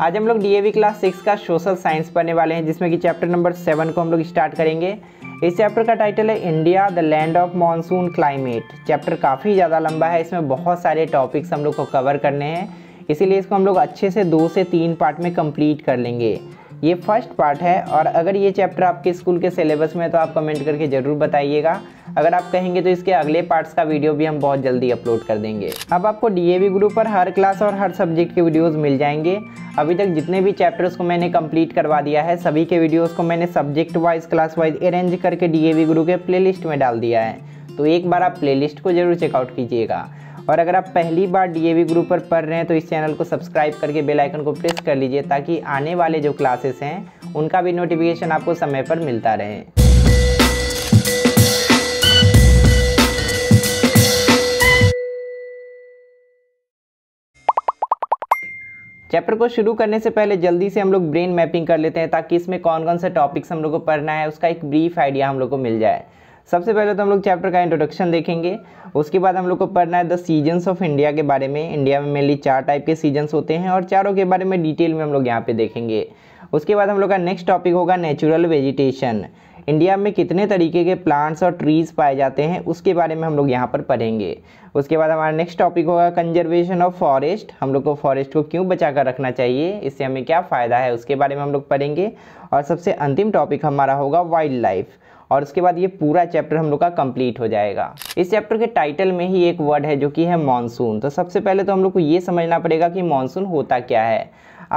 आज हम लोग डीएवी क्लास सिक्स का सोशल साइंस पढ़ने वाले हैं जिसमें कि चैप्टर नंबर सेवन को हम लोग स्टार्ट करेंगे इस चैप्टर का टाइटल है India the land of monsoon climate chapter काफ़ी ज़्यादा लंबा है इसमें बहुत सारे टॉपिक्स हम लोग को कवर करने हैं इसीलिए इसको हम लोग अच्छे से दो से तीन पार्ट में कंप्लीट कर लेंगे ये फर्स्ट पार्ट है और अगर ये चैप्टर आपके स्कूल के सिलेबस में है तो आप कमेंट करके ज़रूर बताइएगा अगर आप कहेंगे तो इसके अगले पार्ट्स का वीडियो भी हम बहुत जल्दी अपलोड कर देंगे अब आपको डीएवी ग्रुप पर हर क्लास और हर सब्जेक्ट के वीडियोस मिल जाएंगे अभी तक जितने भी चैप्टर्स को मैंने कंप्लीट करवा दिया है सभी के वीडियोस को मैंने subject wise class wise arrange करके वी ग्रुप के लिस्ट में डाल दिया है तो एक बार आप लिस्ट को ज़रूर चेकआउट कीजिएगा और अगर आप पहली बार डीएवी ग्रुप पर पढ़ रहे हैं तो इस चैनल को सब्सक्राइब करके बेल आइकन को प्रेस कर लीजिए ताकि आने वाले जो क्लासेस हैं उनका भी नोटिफिकेशन आपको समय पर मिलता रहे चैप्टर को शुरू करने से पहले जल्दी से हम लोग ब्रेन मैपिंग कर लेते हैं ताकि इसमें कौन कौन से टॉपिक्स हम लोग को पढ़ना है उसका एक ब्रीफ आइडिया हम लोग को मिल जाए सबसे पहले तो हम लोग चैप्टर का इंट्रोडक्शन देखेंगे उसके बाद हम लोग को पढ़ना है द सीजन्स ऑफ इंडिया के बारे में इंडिया में मेनली चार टाइप के सीजन्स होते हैं और चारों के बारे में डिटेल में हम लोग यहाँ पे देखेंगे उसके बाद हम लोग का नेक्स्ट टॉपिक होगा नेचुरल वेजिटेशन इंडिया में कितने तरीके के प्लांट्स और ट्रीज़ पाए जाते हैं उसके बारे में हम लोग यहाँ पर पढ़ेंगे उसके बाद हमारा नेक्स्ट टॉपिक होगा कंजर्वेशन ऑफ फॉरेस्ट हम लोग को फॉरेस्ट को क्यों बचा कर रखना चाहिए इससे हमें क्या फ़ायदा है उसके बारे में हम लोग पढ़ेंगे और सबसे अंतिम टॉपिक हमारा होगा वाइल्ड लाइफ और उसके बाद ये पूरा चैप्टर हम लोग का कंप्लीट हो जाएगा इस चैप्टर के टाइटल में ही एक वर्ड है जो कि है मानसून तो सबसे पहले तो हम लोग को ये समझना पड़ेगा कि मानसून होता क्या है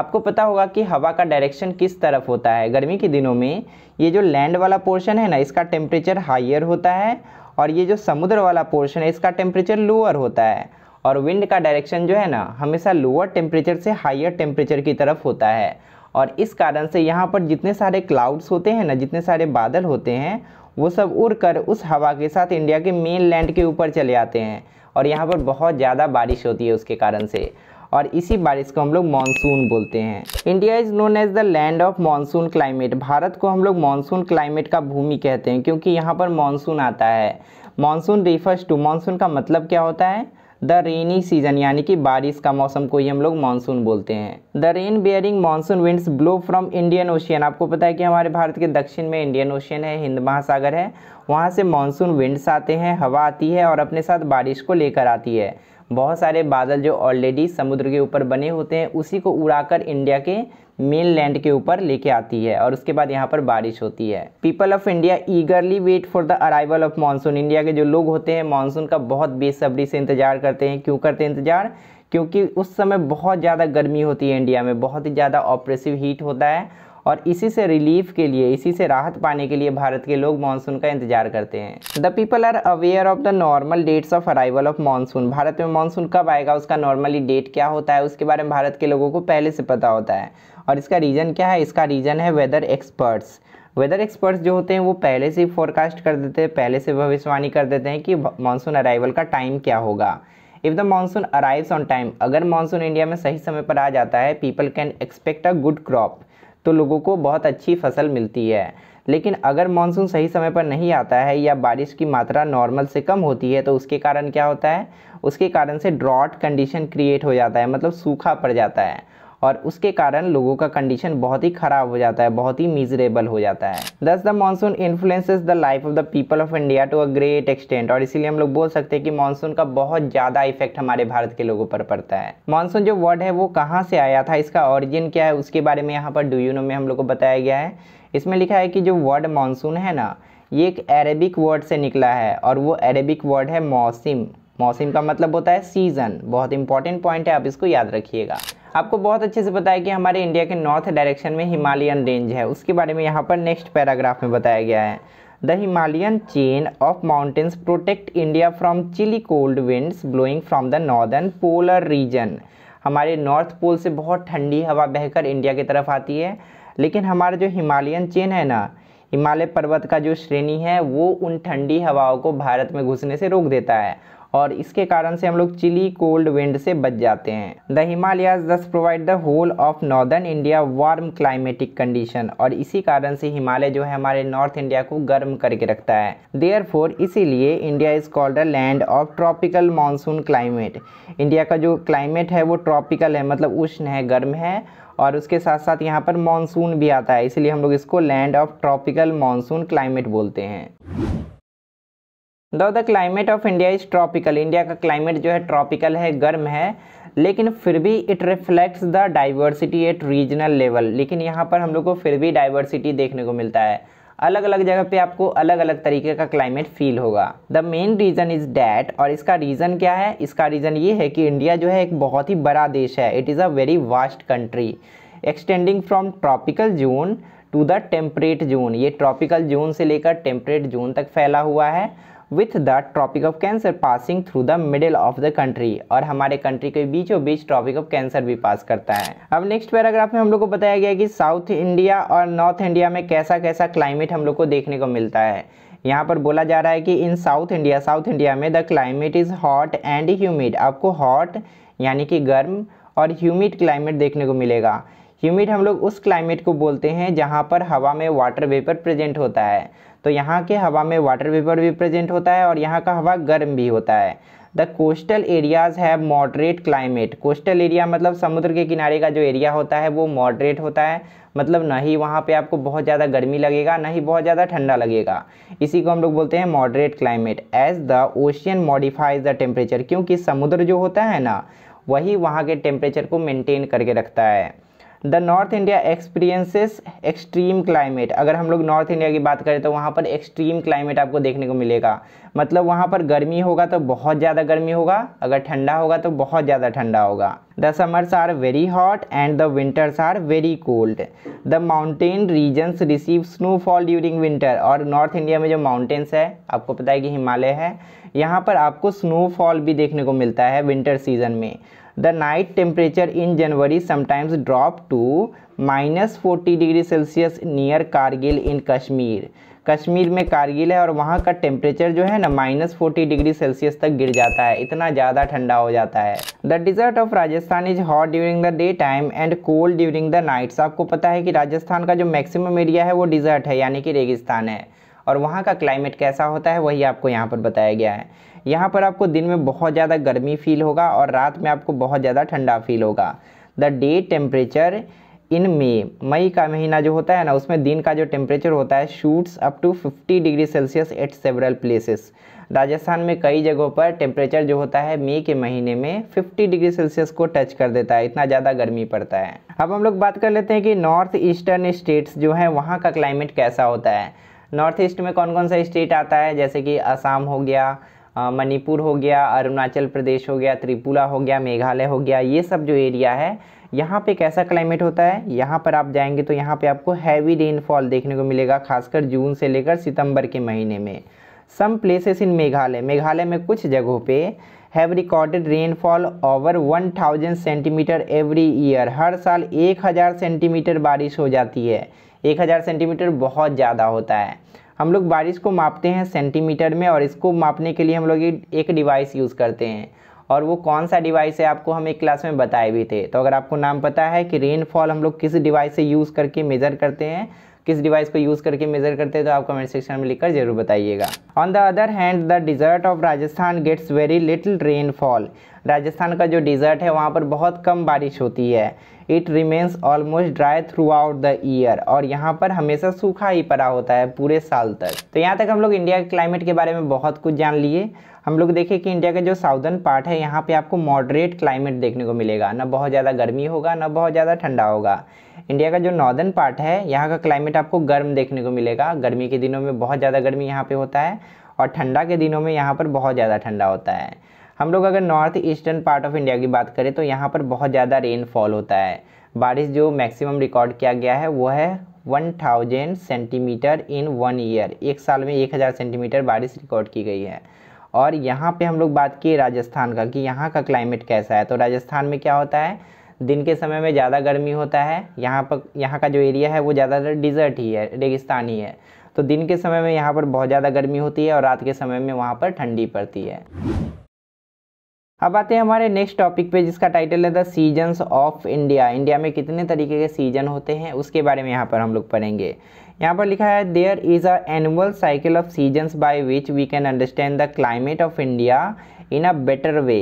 आपको पता होगा कि हवा का डायरेक्शन किस तरफ होता है गर्मी के दिनों में ये जो लैंड वाला पोर्शन है ना इसका टेम्परेचर हाइयर होता है और ये जो समुद्र वाला पोर्शन है इसका टेम्परेचर लोअर होता है और विंड का डायरेक्शन जो है ना हमेशा लोअर टेम्परेचर से हाइयर टेम्परेचर की तरफ होता है और इस कारण से यहाँ पर जितने सारे क्लाउड्स होते हैं ना जितने सारे बादल होते हैं वो सब उड़कर उस हवा के साथ इंडिया के मेन लैंड के ऊपर चले आते हैं और यहाँ पर बहुत ज़्यादा बारिश होती है उसके कारण से और इसी बारिश को हम लोग मानसून बोलते हैं India is known as the land of monsoon climate Bharat को हम लोग मानसून क्लाइमेट का भूमि कहते हैं क्योंकि यहाँ पर मानसून आता है मानसून रिफर्स टू मानसून का मतलब क्या होता है द रेनी सीजन यानी कि बारिश का मौसम को ही हम लोग मानसून बोलते हैं the rain bearing monsoon winds blow from Indian Ocean आपको पता है कि हमारे भारत के दक्षिण में इंडियन ओशियन है हिंद महासागर है वहाँ से मानसून विंड्स आते हैं हवा आती है और अपने साथ बारिश को लेकर आती है बहुत सारे बादल जो ऑलरेडी समुद्र के ऊपर बने होते हैं उसी को उड़ाकर इंडिया के मेन लैंड के ऊपर लेके आती है और उसके बाद यहाँ पर बारिश होती है people of India eagerly wait for the arrival of monsoon India के जो लोग होते हैं मानसून का बहुत बेसब्री से इंतजार करते हैं क्यों करते हैं इंतजार क्योंकि उस समय बहुत ज़्यादा गर्मी होती है इंडिया में बहुत ही ज़्यादा ऑपरेसिव हीट होता है और इसी से रिलीफ के लिए इसी से राहत पाने के लिए भारत के लोग मानसून का इंतजार करते हैं the people are aware of the normal dates of arrival of monsoon Bharat में मानसून कब आएगा उसका नॉर्मली डेट क्या होता है उसके बारे में भारत के लोगों को पहले से पता होता है और इसका रीज़न क्या है इसका रीज़न है वेदर एक्सपर्ट्स वेदर एक्सपर्ट्स जो होते हैं वो पहले से ही फोरकास्ट कर देते हैं पहले से भविष्यवाणी कर देते हैं कि मानसून अराइवल का टाइम क्या होगा if the monsoon arrives on time अगर मानसून इंडिया में सही समय पर आ जाता है people can expect a good crop तो लोगों को बहुत अच्छी फसल मिलती है लेकिन अगर मानसून सही समय पर नहीं आता है या बारिश की मात्रा नॉर्मल से कम होती है तो उसके कारण क्या होता है उसके कारण से ड्रॉट कंडीशन क्रिएट हो जाता है मतलब सूखा पड़ जाता है और उसके कारण लोगों का कंडीशन बहुत ही ख़राब हो जाता है बहुत ही मिजरेबल हो जाता है thus the monsoon influences the life of the people of India to a great extent और इसीलिए हम लोग बोल सकते हैं कि मानसून का बहुत ज़्यादा इफेक्ट हमारे भारत के लोगों पर पड़ता है मानसून जो वर्ड है वो कहाँ से आया था इसका ऑरिजिन क्या है उसके बारे में यहाँ पर डू यू नो में हम लोग को बताया गया है इसमें लिखा है कि जो वर्ड मानसून है ना ये एक अरेबिक वर्ड से निकला है और वो अरेबिक वर्ड है मौसम मौसम का मतलब होता है सीज़न बहुत इंपॉर्टेंट पॉइंट है आप इसको याद रखिएगा आपको बहुत अच्छे से बताया कि हमारे इंडिया के नॉर्थ डायरेक्शन में हिमालयन रेंज है उसके बारे में यहाँ पर नेक्स्ट पैराग्राफ में बताया गया है the Himalayan chain of mountains protect India from chilly cold winds blowing from the northern polar region हमारे नॉर्थ पोल से बहुत ठंडी हवा बहकर इंडिया की तरफ आती है लेकिन हमारा जो हिमालयन चेन है ना हिमालय पर्वत का जो श्रेणी है वो उन ठंडी हवाओं को भारत में घुसने से रोक देता है और इसके कारण से हम लोग चिली कोल्ड विंड से बच जाते हैं the Himalayas thus provide the whole of northern India warm climatic condition और इसी कारण से हिमालय जो है हमारे नॉर्थ इंडिया को गर्म करके रखता है देयर फोर इसीलिए India is called a land of tropical monsoon climate India का जो क्लाइमेट है वो ट्रॉपिकल है मतलब उष्ण है गर्म है और उसके साथ साथ यहाँ पर मानसून भी आता है इसलिए हम लोग इसको land of tropical monsoon climate बोलते हैं though the climate of India is tropical India का क्लाइमेट जो है ट्रॉपिकल है गर्म है लेकिन फिर भी it reflects the diversity at regional level लेकिन यहाँ पर हम लोग को फिर भी डाइवर्सिटी देखने को मिलता है अलग अलग जगह पे आपको अलग अलग तरीके का क्लाइमेट फील होगा the main reason is that और इसका रीज़न क्या है इसका रीज़न ये है कि इंडिया जो है एक बहुत ही बड़ा देश है it is a very vast country extending from tropical zone to the temperate zone ये ट्रॉपिकल जोन से लेकर टेम्परेट जोन तक फैला हुआ है with the Tropic of Cancer passing through the middle of the country और हमारे कंट्री के बीचों बीच ट्रॉपिक ऑफ कैंसर भी पास करता है अब नेक्स्ट पैराग्राफ में हम लोग को बताया गया कि साउथ इंडिया और नॉर्थ इंडिया में कैसा कैसा क्लाइमेट हम लोग को देखने को मिलता है यहाँ पर बोला जा रहा है कि in South India South India में the climate is hot and humid आपको हॉट यानी कि गर्म और ह्यूमिड क्लाइमेट देखने को मिलेगा ह्यूमिड हम लोग उस क्लाइमेट को बोलते हैं जहाँ पर हवा में वाटर वेपर प्रेजेंट होता है तो यहाँ के हवा में वाटर वेपर भी प्रेजेंट होता है और यहाँ का हवा गर्म भी होता है the coastal areas have moderate climate coastal area मतलब समुद्र के किनारे का जो एरिया होता है वो मॉडरेट होता है मतलब ना ही वहाँ पे आपको बहुत ज़्यादा गर्मी लगेगा ना ही बहुत ज़्यादा ठंडा लगेगा इसी को हम लोग बोलते हैं moderate climate as the ocean modifies the temperature क्योंकि समुद्र जो होता है ना वही वहाँ के टेम्परेचर को मेनटेन करके रखता है the north India experiences extreme climate अगर हम लोग नॉर्थ इंडिया की बात करें तो वहाँ पर एक्सट्रीम क्लाइमेट आपको देखने को मिलेगा मतलब वहाँ पर गर्मी होगा तो बहुत ज़्यादा गर्मी होगा अगर ठंडा होगा तो बहुत ज़्यादा ठंडा होगा the summers are very hot and the winters are very cold the mountain regions receive snowfall during winter और नॉर्थ इंडिया में जो माउंटेन्स है आपको पता है कि हिमालय है यहाँ पर आपको स्नोफॉल भी देखने को मिलता है विंटर सीजन में the night temperature in January sometimes drop to minus forty degree Celsius near Kargil in Kashmir Kashmir में कारगिल है और वहाँ का टेम्परेचर जो है ना माइनस फोर्टी डिग्री सेल्सियस तक गिर जाता है इतना ज़्यादा ठंडा हो जाता है the desert of Rajasthan is hot during the day time and cold during the nights आपको पता है कि राजस्थान का जो मैक्सिमम एरिया है वो डिजर्ट है यानी कि रेगिस्तान है और वहाँ का क्लाइमेट कैसा होता है वही आपको यहाँ पर बताया गया है यहाँ पर आपको दिन में बहुत ज़्यादा गर्मी फील होगा और रात में आपको बहुत ज़्यादा ठंडा फील होगा the day temperature in May मई का महीना जो होता है ना उसमें दिन का जो टेम्परेचर होता है shoots up to 50 degree Celsius at several places Rajasthan में कई जगहों पर टेम्परेचर जो होता है मई के महीने में 50 डिग्री सेल्सियस को टच कर देता है इतना ज़्यादा गर्मी पड़ता है अब हम लोग बात कर लेते हैं कि नॉर्थ ईस्टर्न स्टेट्स जो हैं वहाँ का क्लाइमेट कैसा होता है नॉर्थ ईस्ट में कौन कौन सा स्टेट आता है जैसे कि असम हो गया मणिपुर हो गया अरुणाचल प्रदेश हो गया त्रिपुरा हो गया मेघालय हो गया ये सब जो एरिया है यहाँ पे कैसा क्लाइमेट होता है यहाँ पर आप जाएंगे तो यहाँ पे आपको हैवी रेनफॉल देखने को मिलेगा खासकर जून से लेकर सितंबर के महीने में some places in Meghalaya Meghalaya में कुछ जगहों पे have recorded rainfall over 1000 centimetre every year हर साल 1000 सेंटीमीटर बारिश हो जाती है एक हज़ार सेंटीमीटर बहुत ज़्यादा होता है हम लोग बारिश को मापते हैं सेंटीमीटर में और इसको मापने के लिए हम लोग एक डिवाइस यूज़ करते हैं और वो कौन सा डिवाइस है आपको हम एक क्लास में बताए भी थे तो अगर आपको नाम पता है कि रेनफॉल हम लोग किस डिवाइस से यूज़ करके मेज़र करते हैं किस डिवाइस को यूज़ करके मेजर करते हैं तो आप कमेंट सेक्शन में लिखकर जरूर बताइएगा on the other hand the desert of Rajasthan gets very little rainfall Rajasthan का जो डिजर्ट है वहाँ पर बहुत कम बारिश होती है it remains almost dry throughout the year और यहाँ पर हमेशा सूखा ही पड़ा होता है पूरे साल तक तो यहाँ तक हम लोग इंडिया के क्लाइमेट के बारे में बहुत कुछ जान लिए हम लोग देखें कि इंडिया का जो साउदर्न पार्ट है यहाँ पे आपको मॉडरेट क्लाइमेट देखने को मिलेगा ना बहुत ज़्यादा गर्मी होगा ना बहुत ज़्यादा ठंडा होगा इंडिया का जो नॉर्दर्न पार्ट है यहाँ का क्लाइमेट आपको गर्म देखने को मिलेगा गर्मी के दिनों में बहुत ज़्यादा गर्मी यहाँ पे होता है और ठंडा के दिनों में यहाँ पर बहुत ज़्यादा ठंडा होता है हम लोग अगर north eastern part of India की बात करें तो यहाँ पर बहुत ज़्यादा रेनफॉल होता है बारिश जो मैक्सिमम रिकॉर्ड किया गया है वो है one thousand centimetre in one year एक साल में एक हज़ार सेंटीमीटर बारिश रिकॉर्ड की गई है और यहाँ पे हम लोग बात किए राजस्थान का कि यहाँ का क्लाइमेट कैसा है तो राजस्थान में क्या होता है दिन के समय में ज़्यादा गर्मी होता है यहाँ पर यहाँ का जो एरिया है वो ज़्यादातर डिजर्ट ही है रेगिस्तान ही है तो दिन के समय में यहाँ पर बहुत ज़्यादा गर्मी होती है और रात के समय में वहाँ पर ठंडी पड़ती है अब आते हैं हमारे नेक्स्ट टॉपिक पे जिसका टाइटल है the seasons of India India में कितने तरीके के सीजन होते हैं उसके बारे में यहाँ पर हम लोग पढ़ेंगे यहाँ पर लिखा है there is a annual cycle of seasons by which we can understand the climate of India in a better way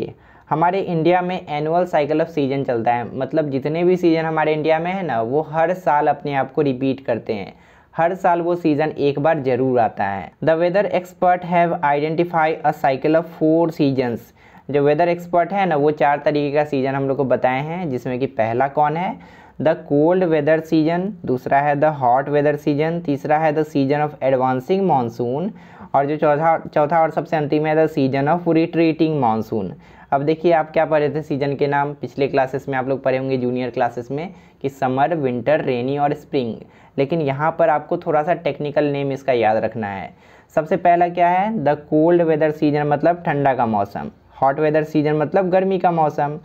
हमारे इंडिया में एनुअल साइकिल ऑफ सीजन चलता है मतलब जितने भी सीज़न हमारे इंडिया में है ना वो हर साल अपने आप को रिपीट करते हैं हर साल वो सीज़न एक बार जरूर आता है the weather expert have identify a cycle of four seasons जो वेदर एक्सपर्ट है ना वो चार तरीके का सीज़न हम लोग को बताए हैं जिसमें कि पहला कौन है द कोल्ड वेदर सीजन दूसरा है द हॉट वेदर सीजन तीसरा है the season of advancing monsoon और जो चौथा चौथा और सबसे अंतिम है the season of retreating monsoon अब देखिए आप क्या पढ़े थे सीजन के नाम पिछले क्लासेस में आप लोग पढ़े होंगे जूनियर क्लासेस में कि समर विंटर रेनी और स्प्रिंग लेकिन यहाँ पर आपको थोड़ा सा टेक्निकल नेम इसका याद रखना है सबसे पहला क्या है द कोल्ड वेदर सीजन मतलब ठंडा का मौसम हॉट वेदर सीजन मतलब गर्मी का मौसम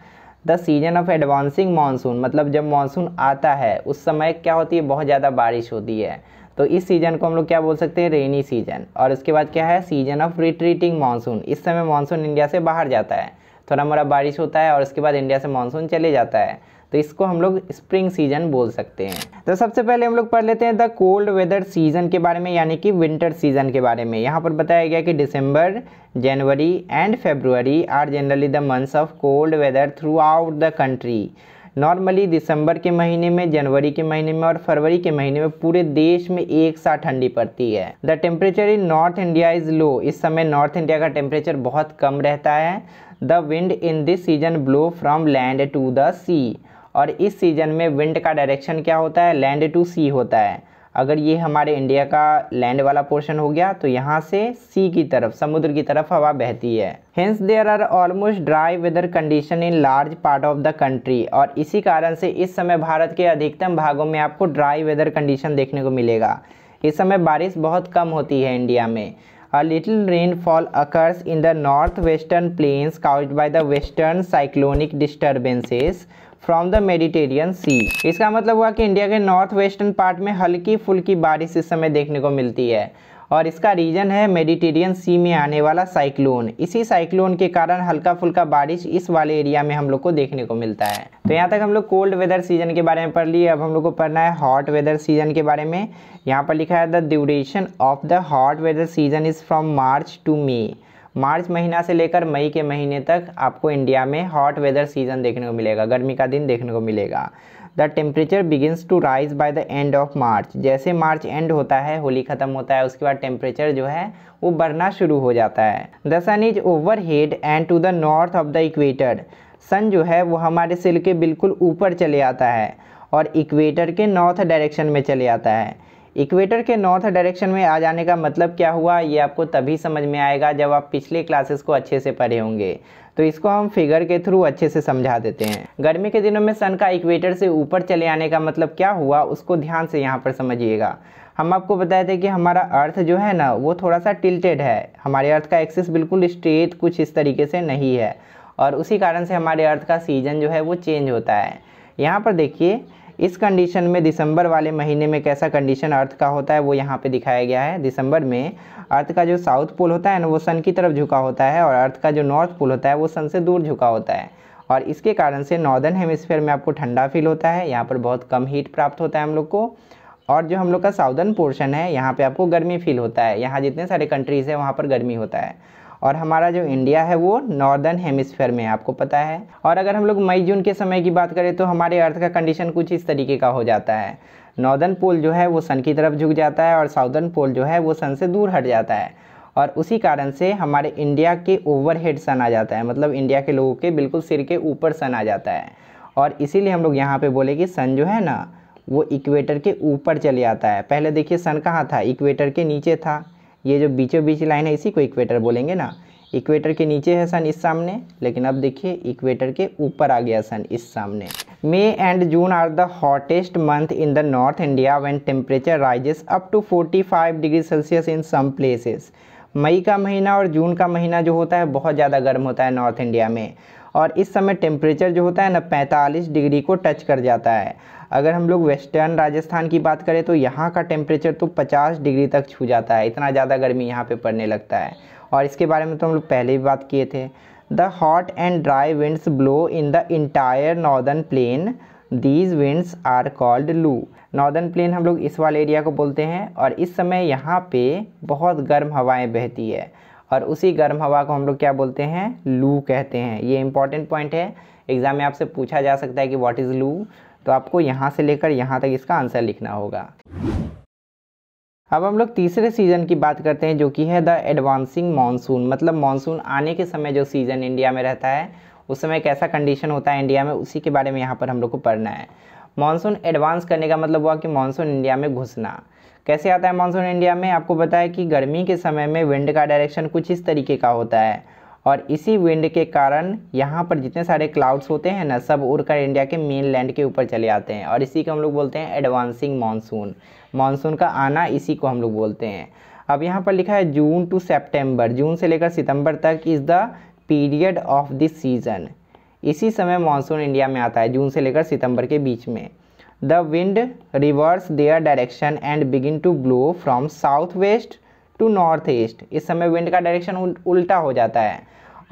the season of advancing monsoon मतलब जब मानसून आता है उस समय क्या होती है बहुत ज़्यादा बारिश होती है तो इस सीज़न को हम लोग क्या बोल सकते हैं रेनी सीजन और उसके बाद क्या है सीजन ऑफ रिट्रीटिंग मानसून इस समय मानसून इंडिया से बाहर जाता है थोड़ा मोड़ा बारिश होता है और उसके बाद इंडिया से मानसून चले जाता है तो इसको हम लोग स्प्रिंग सीजन बोल सकते हैं तो सबसे पहले हम लोग पढ़ लेते हैं द कोल्ड वेदर सीजन के बारे में यानी कि विंटर सीजन के बारे में यहाँ पर बताया गया कि December January and February are generally the months of cold weather throughout the country normally दिसंबर के महीने में जनवरी के महीने में और फरवरी के महीने में पूरे देश में एक साथ ठंडी पड़ती है the temperature in north India is low इस समय नॉर्थ इंडिया का टेम्परेचर बहुत कम रहता है the wind in this season blow from land to the sea और इस सीज़न में विंड का डायरेक्शन क्या होता है लैंड टू सी होता है अगर ये हमारे इंडिया का लैंड वाला पोर्शन हो गया तो यहाँ से सी की तरफ समुद्र की तरफ हवा बहती है hence there are almost dry weather condition in large part of the country और इसी कारण से इस समय भारत के अधिकतम भागों में आपको ड्राई वेदर कंडीशन देखने को मिलेगा इस समय बारिश बहुत कम होती है इंडिया में a little rainfall occurs in the north western plains cause by the western cyclonic disturbances from the Mediterranean sea इसका मतलब हुआ कि इंडिया के नॉर्थ वेस्टर्न पार्ट में हल्की फुल्की बारिश इस समय देखने को मिलती है और इसका रीज़न है मेडिटेरियन सी में आने वाला साइक्लोन इसी साइक्लोन के कारण हल्का फुल्का बारिश इस वाले एरिया में हम लोग को देखने को मिलता है तो यहाँ तक हम लोग कोल्ड वेदर सीजन के बारे में पढ़ लिए अब हम लोग को पढ़ना है हॉट वेदर सीजन के बारे में यहाँ पर लिखा है the duration of the hot weather season is from March to May March महीना से लेकर मई के महीने तक आपको इंडिया में हॉट वेदर सीजन देखने को मिलेगा गर्मी का दिन देखने को मिलेगा the temperature begins to rise by the end of March जैसे मार्च एंड होता है होली ख़त्म होता है उसके बाद टेम्परेचर जो है वो बढ़ना शुरू हो जाता है the sun is overhead and to the north of the equator sun जो है वो हमारे सिल के बिल्कुल ऊपर चले आता है और इक्वेटर के नॉर्थ डायरेक्शन में चले आता है इक्वेटर के नॉर्थ डायरेक्शन में आ जाने का मतलब क्या हुआ ये आपको तभी समझ में आएगा जब आप पिछले क्लासेस को अच्छे से पढ़े होंगे तो इसको हम फिगर के थ्रू अच्छे से समझा देते हैं गर्मी के दिनों में सन का इक्वेटर से ऊपर चले आने का मतलब क्या हुआ उसको ध्यान से यहाँ पर समझिएगा हम आपको बताए थे कि हमारा अर्थ जो है ना वो थोड़ा सा टिल्टेड है हमारे अर्थ का एक्सिस बिल्कुल स्ट्रेट कुछ इस तरीके से नहीं है और उसी कारण से हमारे अर्थ का सीजन जो है वो चेंज होता है यहाँ पर देखिए इस कंडीशन में दिसंबर वाले महीने में कैसा कंडीशन अर्थ का होता है वो यहाँ पे दिखाया गया है दिसंबर में अर्थ का जो साउथ पोल होता है ना वो सन की तरफ झुका होता है और अर्थ का जो नॉर्थ पोल होता है वो सन से दूर झुका होता है और इसके कारण से नॉर्दर्न हेमिसफेयर में आपको ठंडा फील होता है यहाँ पर बहुत कम हीट प्राप्त होता है हम लोग को और जो हम लोग का साउदर्न पोर्शन है यहाँ पर आपको गर्मी फील होता है यहाँ जितने सारे कंट्रीज़ हैं वहाँ पर गर्मी होता है और हमारा जो इंडिया है वो नॉर्दर्न हेमिस्फेयर में आपको पता है और अगर हम लोग मई जून के समय की बात करें तो हमारे अर्थ का कंडीशन कुछ इस तरीके का हो जाता है नॉर्दर्न पोल जो है वो सन की तरफ झुक जाता है और साउदर्न पोल जो है वो सन से दूर हट जाता है और उसी कारण से हमारे इंडिया के ओवर हेड सन आ जाता है मतलब इंडिया के लोगों के बिल्कुल सिर के ऊपर सन आ जाता है और इसीलिए हम लोग यहाँ पे बोले कि सन जो है ना वो इक्वेटर के ऊपर चले आता है पहले देखिए सन कहाँ था इक्वेटर के नीचे था ये जो बीचों बीच लाइन है इसी को इक्वेटर बोलेंगे ना इक्वेटर के नीचे है सन इस सामने लेकिन अब देखिए इक्वेटर के ऊपर आ गया सन इस सामने May and June are the hottest month in the north India when temperature rises up to 45 degree Celsius in some places मई का महीना और जून का महीना जो होता है बहुत ज़्यादा गर्म होता है नॉर्थ इंडिया में और इस समय टेम्परेचर जो होता है ना 45 डिग्री को टच कर जाता है अगर हम लोग वेस्टर्न राजस्थान की बात करें तो यहाँ का टेम्परेचर तो पचास डिग्री तक छू जाता है इतना ज़्यादा गर्मी यहाँ पर पड़ने लगता है और इसके बारे में तो हम लोग पहले भी बात किए थे the hot and dry winds blow in the entire northern plain these winds are called loo northern plain हम लोग इस वाले एरिया को बोलते हैं और इस समय यहाँ पे बहुत गर्म हवाएं बहती है और उसी गर्म हवा को हम लोग क्या बोलते हैं लू कहते हैं ये इंपॉर्टेंट पॉइंट है एग्ज़ाम में आपसे पूछा जा सकता है कि व्हाट इज़ लू तो आपको यहाँ से लेकर यहाँ तक इसका आंसर लिखना होगा अब हम लोग तीसरे सीज़न की बात करते हैं जो कि है द एडवांसिंग मानसून मतलब मानसून आने के समय जो सीज़न इंडिया में रहता है उस समय कैसा कंडीशन होता है इंडिया में उसी के बारे में यहाँ पर हम लोग को पढ़ना है मानसून एडवांस करने का मतलब हुआ कि मानसून इंडिया में घुसना कैसे आता है मानसून इंडिया में आपको बताया कि गर्मी के समय में विंड का डायरेक्शन कुछ इस तरीके का होता है और इसी विंड के कारण यहाँ पर जितने सारे क्लाउड्स होते हैं ना सब उड़कर इंडिया के मेन लैंड के ऊपर चले आते हैं और इसी को हम लोग बोलते हैं एडवांसिंग मानसून मानसून का आना इसी को हम लोग बोलते हैं अब यहाँ पर लिखा है जून टू सेप्टेम्बर जून से लेकर सितंबर तक is the period of this season इसी समय मानसून इंडिया में आता है जून से लेकर सितंबर के बीच में the wind reverse their direction and begin to blow from south west to north east इस समय विंड का डायरेक्शन उल्टा हो जाता है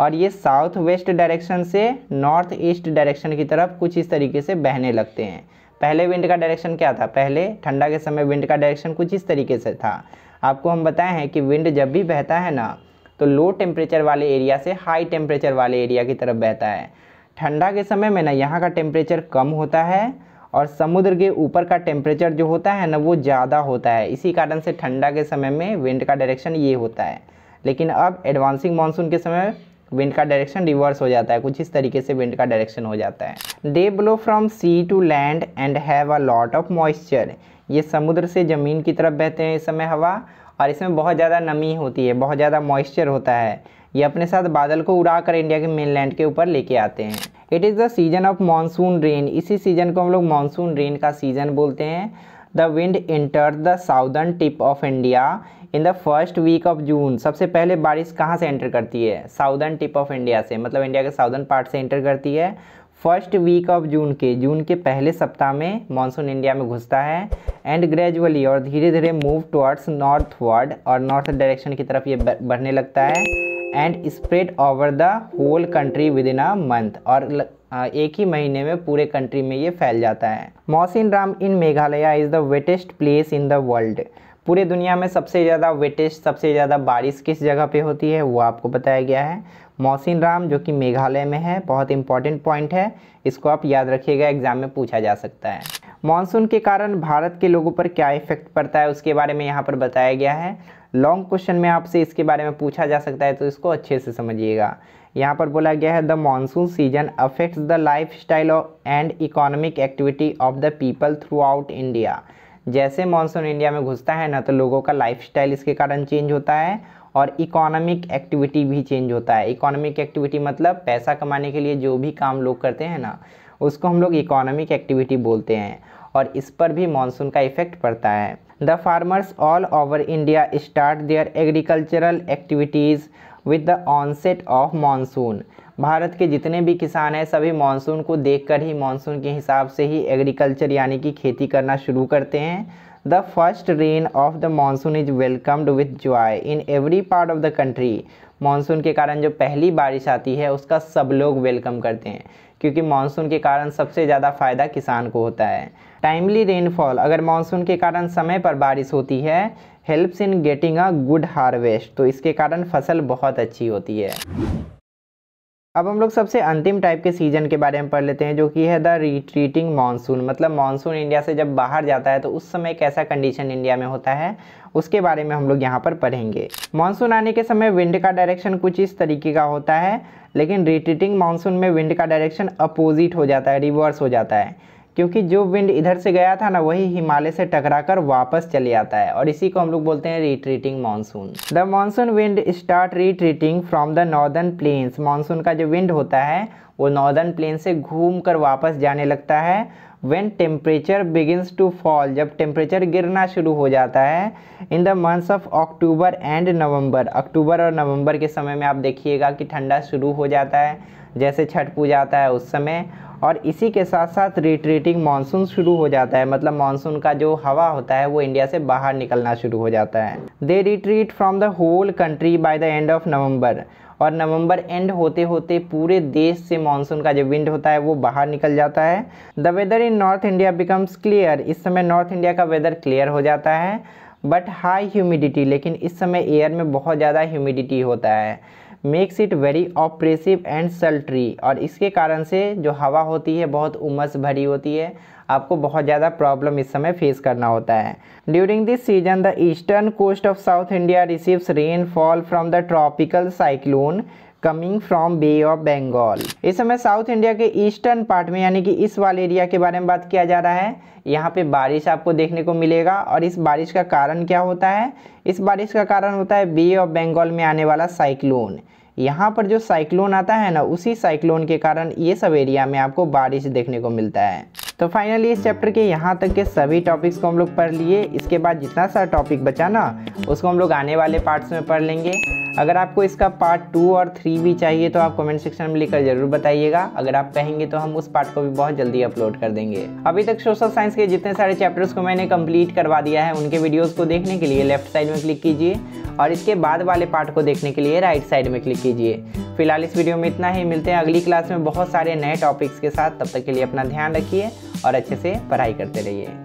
और ये साउथ वेस्ट डायरेक्शन से नॉर्थ ईस्ट डायरेक्शन की तरफ कुछ इस तरीके से बहने लगते हैं पहले विंड का डायरेक्शन क्या था पहले ठंडा के समय विंड का डायरेक्शन कुछ इस तरीके से था आपको हम बताए हैं कि विंड जब भी बहता है ना तो लो टेम्परेचर वाले एरिया से हाई टेम्परेचर वाले एरिया की तरफ बहता है ठंडा के समय में ना यहाँ का टेम्परेचर कम होता है और समुद्र के ऊपर का टेम्परेचर जो होता है ना वो ज़्यादा होता है इसी कारण से ठंडा के समय में विंड का डायरेक्शन ये होता है लेकिन अब एडवांसिंग मानसून के समय विंड का डायरेक्शन रिवर्स हो जाता है कुछ इस तरीके से विंड का डायरेक्शन हो जाता है they blow from sea to land and have a lot of moisture ये समुद्र से ज़मीन की तरफ बहते हैं इस समय हवा और इसमें बहुत ज़्यादा नमी होती है बहुत ज़्यादा मॉइस्चर होता है ये अपने साथ बादल को उड़ा कर इंडिया के मेनलैंड के ऊपर लेके आते हैं it is the season of monsoon rain इसी सीजन को हम लोग मानसून रेन का सीजन बोलते हैं the wind enter the southern tip of India in the first week of June सबसे पहले बारिश कहाँ से एंटर करती है साउदर्न टिप ऑफ इंडिया से मतलब इंडिया के साउदर्न पार्ट से एंटर करती है फर्स्ट वीक ऑफ जून के जून के पहले सप्ताह में मानसून इंडिया में घुसता है एंड ग्रेजुअली और धीरे धीरे मूव टुवर्ड्स नॉर्थवर्ड और नॉर्थ डायरेक्शन की तरफ ये बढ़ने लगता है and spread over the whole country within a month और एक ही महीने में पूरे कंट्री में ये फैल जाता है Mawsynram in Meghalaya is the wettest place in the world पूरे दुनिया में सबसे ज़्यादा वेटेस्ट सबसे ज़्यादा बारिश किस जगह पे होती है वो आपको बताया गया है मौसिन राम जो कि मेघालय में है बहुत इंपॉर्टेंट पॉइंट है इसको आप याद रखिएगा एग्जाम में पूछा जा सकता है मानसून के कारण भारत के लोगों पर क्या इफेक्ट पड़ता है उसके बारे में यहाँ पर बताया गया है लॉन्ग क्वेश्चन में आपसे इसके बारे में पूछा जा सकता है तो इसको अच्छे से समझिएगा यहाँ पर बोला गया है the monsoon season affects the lifestyle and economic activity of the people throughout India जैसे मानसून इंडिया में घुसता है ना तो लोगों का स्टाइल इसके कारण चेंज होता है और इकोनॉमिक एक्टिविटी भी चेंज होता है इकोनॉमिक एक्टिविटी मतलब पैसा कमाने के लिए जो भी काम लोग करते हैं ना उसको हम लोग इकोनॉमिक एक्टिविटी बोलते हैं और इस पर भी मानसून का इफ़ेक्ट पड़ता है the farmers all over India start their agricultural activities with the onset of monsoon Bharat के जितने भी किसान हैं सभी मानसून को देखकर ही मानसून के हिसाब से ही एग्रीकल्चर यानी कि खेती करना शुरू करते हैं the first rain of the monsoon is welcomed with joy in every part of the country monsoon के कारण जो पहली बारिश आती है उसका सब लोग वेलकम करते हैं क्योंकि मानसून के कारण सबसे ज़्यादा फ़ायदा किसान को होता है टाइमली रेनफॉल अगर मानसून के कारण समय पर बारिश होती है helps in getting a good harvest तो इसके कारण फसल बहुत अच्छी होती है अब हम लोग सबसे अंतिम टाइप के सीजन के बारे में पढ़ लेते हैं जो कि है द रिट्रीटिंग मानसून मतलब मानसून इंडिया से जब बाहर जाता है तो उस समय कैसा कंडीशन इंडिया में होता है उसके बारे में हम लोग यहाँ पर पढ़ेंगे मानसून आने के समय विंड का डायरेक्शन कुछ इस तरीके का होता है लेकिन रिट्रीटिंग मानसून में विंड का डायरेक्शन अपोजिट हो जाता है रिवर्स हो जाता है क्योंकि जो विंड इधर से गया था ना वही हिमालय से टकराकर वापस चले आता है और इसी को हम लोग बोलते हैं retreating monsoon the monsoon wind start retreating from the northern plains monsoon का जो विंड होता है वो नॉर्दर्न प्लेन से घूम कर वापस जाने लगता है when temperature begins to fall जब टेम्परेचर गिरना शुरू हो जाता है in the months of October and November अक्टूबर और नवम्बर के समय में आप देखिएगा कि ठंडा शुरू हो जाता है जैसे छठ पूजा आता है उस समय और इसी के साथ साथ रिट्रीटिंग मानसून शुरू हो जाता है मतलब मानसून का जो हवा होता है वो इंडिया से बाहर निकलना शुरू हो जाता है they retreat from the whole country by the end of November और नवंबर एंड होते होते पूरे देश से मानसून का जो विंड होता है वो बाहर निकल जाता है the weather in north India becomes clear इस समय नॉर्थ इंडिया का वेदर क्लियर हो जाता है बट हाई ह्यूमिडिटी लेकिन इस समय एयर में बहुत ज़्यादा ह्यूमिडिटी होता है makes it very oppressive and sultry और इसके कारण से जो हवा होती है बहुत उमस भरी होती है आपको बहुत ज़्यादा प्रॉब्लम इस समय फेस करना होता है during this season the eastern coast of south India receives rainfall from the tropical cyclone coming from Bay of Bengal इस समय साउथ इंडिया के ईस्टर्न पार्ट में यानी कि इस वाले एरिया के बारे में बात किया जा रहा है यहाँ पे बारिश आपको देखने को मिलेगा और इस बारिश का कारण क्या होता है इस बारिश का कारण होता है बे ऑफ बंगाल में आने वाला साइक्लोन यहाँ पर जो साइक्लोन आता है ना उसी साइक्लोन के कारण ये सब एरिया में आपको बारिश देखने को मिलता है तो फाइनली इस चैप्टर के यहाँ तक के सभी टॉपिक्स को हम लोग पढ़ लिए इसके बाद जितना सा टॉपिक बचा ना उसको हम लोग आने वाले पार्ट्स में पढ़ लेंगे अगर आपको इसका पार्ट टू और थ्री भी चाहिए तो आप कमेंट सेक्शन में लिखकर जरूर बताइएगा अगर आप कहेंगे तो हम उस पार्ट को भी बहुत जल्दी अपलोड कर देंगे अभी तक सोशल साइंस के जितने सारे चैप्टर्स को मैंने कंप्लीट करवा दिया है उनके वीडियोस को देखने के लिए लेफ्ट साइड में क्लिक कीजिए और इसके बाद वाले पार्ट को देखने के लिए राइट साइड में क्लिक कीजिए फिलहाल इस वीडियो में इतना ही मिलते हैं अगली क्लास में बहुत सारे नए टॉपिक्स के साथ तब तक के लिए अपना ध्यान रखिए और अच्छे से पढ़ाई करते रहिए